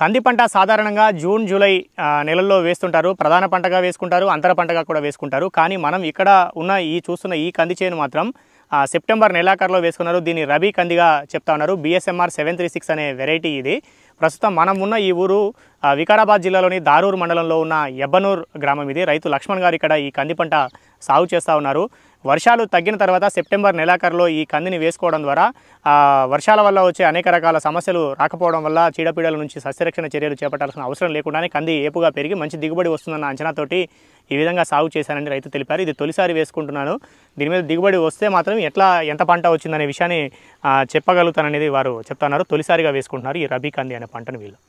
కంది పంట సాధారణంగా జూన్ జూలై నెలల్లో వేస్తుంటారు ప్రధాన పంటగా వేసుకుంటారు అంతర పంటగా కూడా వేసుకుంటారు కానీ మనం ఇక్కడ ఉన్న ఈ చూస్తున్న ఈ కంది చేను మాత్రం సెప్టెంబర్ నెలాఖరులో వేసుకున్నారు దీన్ని రబీ కందిగా చెప్తా ఉన్నారు బిఎస్ఎంఆర్ సెవెన్ త్రీ సిక్స్ అనే వెరైటీ ఇది ప్రస్తుతం మనం ఉన్న ఈ ఊరు వికారాబాద్ జిల్లాలోని దారూర్ మండలంలో ఉన్న ఎబ్బనూర్ గ్రామం ఇది రైతు లక్ష్మణ్ గారు ఇక్కడ ఈ కంది పంట సాగు చేస్తూ ఉన్నారు వర్షాలు తగ్గిన తర్వాత సెప్టెంబర్ నెలాఖరులో ఈ కందిని వేసుకోవడం ద్వారా వర్షాల వల్ల వచ్చే అనేక రకాల సమస్యలు రాకపోవడం వల్ల చీడపీడల నుంచి సస్యరక్షణ చర్యలు చేపట్టాల్సిన అవసరం లేకుండానే కంది ఏపుగా పెరిగి మంచి దిగుబడి వస్తుందన్న అంచనాతోటి ఈ విధంగా సాగు చేశానని రైతు తెలిపారు ఇది తొలిసారి వేసుకుంటున్నాను దీని మీద దిగుబడి వస్తే మాత్రం ఎట్లా ఎంత పంట వచ్చిందనే విషయాన్ని చెప్పగలుగుతాననేది వారు చెప్తున్నారు తొలిసారిగా వేసుకుంటున్నారు ఈ రబీ కంది అనే పంటను వీళ్ళు